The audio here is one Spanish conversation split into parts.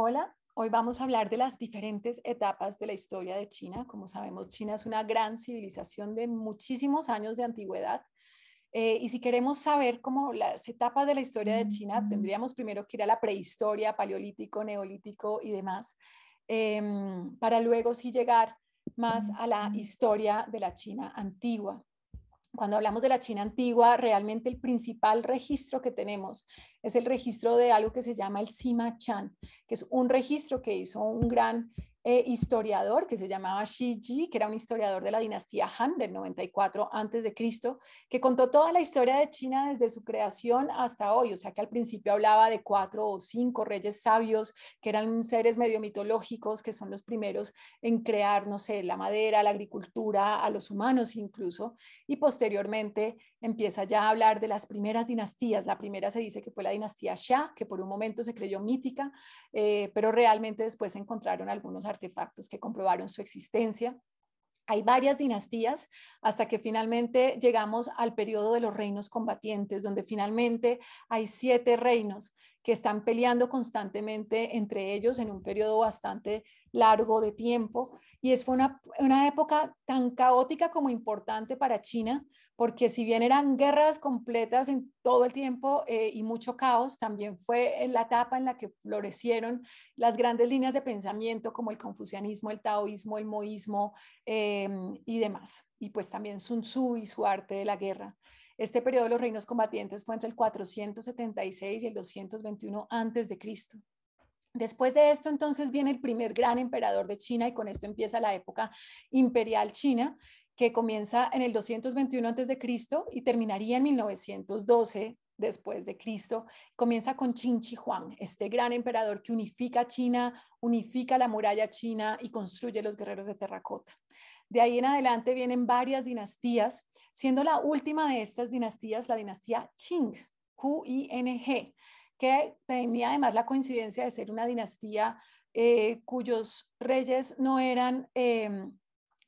hola, hoy vamos a hablar de las diferentes etapas de la historia de China. Como sabemos, China es una gran civilización de muchísimos años de antigüedad. Eh, y si queremos saber cómo las etapas de la historia de China, tendríamos primero que ir a la prehistoria, paleolítico, neolítico y demás, em, para luego sí llegar más a la historia de la China antigua cuando hablamos de la China antigua, realmente el principal registro que tenemos es el registro de algo que se llama el Sima Chan, que es un registro que hizo un gran eh, historiador que se llamaba Shi Ji, que era un historiador de la dinastía Han del 94 a.C., que contó toda la historia de China desde su creación hasta hoy. O sea que al principio hablaba de cuatro o cinco reyes sabios, que eran seres medio mitológicos, que son los primeros en crear, no sé, la madera, la agricultura, a los humanos incluso. Y posteriormente empieza ya a hablar de las primeras dinastías. La primera se dice que fue la dinastía Xia, que por un momento se creyó mítica, eh, pero realmente después encontraron algunos artículos artefactos que comprobaron su existencia. Hay varias dinastías hasta que finalmente llegamos al periodo de los reinos combatientes, donde finalmente hay siete reinos que están peleando constantemente entre ellos en un periodo bastante largo de tiempo. Y es fue una, época tan caótica como importante para China, porque si bien eran guerras completas en todo el tiempo eh, y mucho caos, también fue la etapa en la que florecieron las grandes líneas de pensamiento como el confucianismo, el taoísmo, el moísmo eh, y demás. Y pues también Sun Tzu y su arte de la guerra. Este periodo de los reinos combatientes fue entre el 476 y el 221 antes de Cristo. Después de esto, entonces viene el primer gran emperador de China y con esto empieza la época imperial china que comienza en el 221 antes de Cristo y terminaría en 1912 después de Cristo. Comienza con Qin Shi Huang, este gran emperador que unifica China, unifica la muralla china y construye los guerreros de terracota. De ahí en adelante vienen varias dinastías, siendo la última de estas dinastías la dinastía Qing, Q-I-N-G, que tenía además la coincidencia de ser una dinastía eh, cuyos reyes no eran em,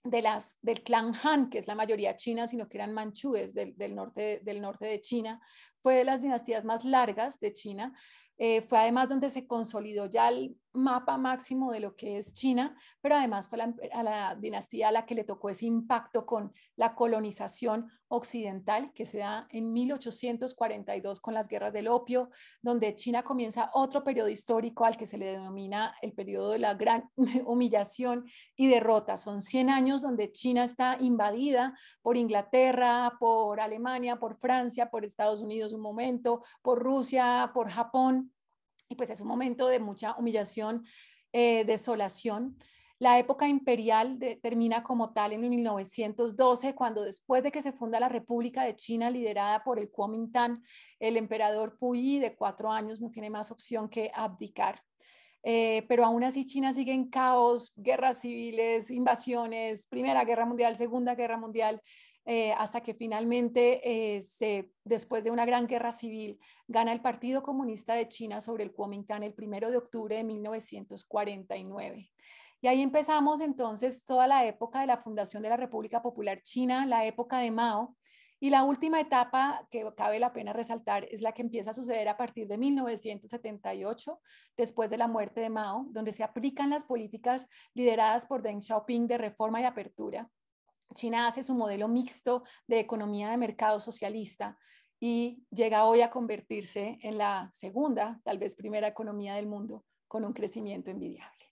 de las, del clan Han, que es la mayoría china, sino que eran manchúes del, norte, del norte de China. Fue de las dinastías más largas de China. Eh, fue además donde se consolidó ya el, mapa máximo de lo que es China, pero además fue em, a la dinastía a la que le tocó ese impacto con la colonización occidental que se da en 1842 con las guerras del opio, donde China comienza otro periodo histórico al que se le denomina el periodo de la gran humillación y derrota. Son 100 años donde China está invadida por Inglaterra, por Alemania, por Francia, por Estados Unidos un momento, por Rusia, por Japón y pues es un momento de mucha humillación, eh, desolación. La época imperial termina como tal en 1912, cuando después de que se funda la República de China liderada por el Kuomintang, el emperador Puyi de cuatro años no tiene más opción que abdicar. Eh, pero aún así China sigue en caos, guerras civiles, invasiones, Primera Guerra Mundial, Segunda Guerra Mundial, eh, hasta que finalmente, eh, después de una gran guerra civil, gana el Partido Comunista de China sobre el Kuomintang el 1 de octubre de 1949. Y ahí empezamos entonces toda la época de la fundación de la República Popular China, la época de Mao, y la última etapa que cabe la pena resaltar es la que empieza a suceder a partir de 1978, después de la muerte de Mao, donde se aplican las políticas lideradas por Deng Xiaoping de reforma y apertura. China hace su modelo mixto de economía de mercado socialista y llega hoy a convertirse en la segunda, tal vez primera economía del mundo con un crecimiento envidiable.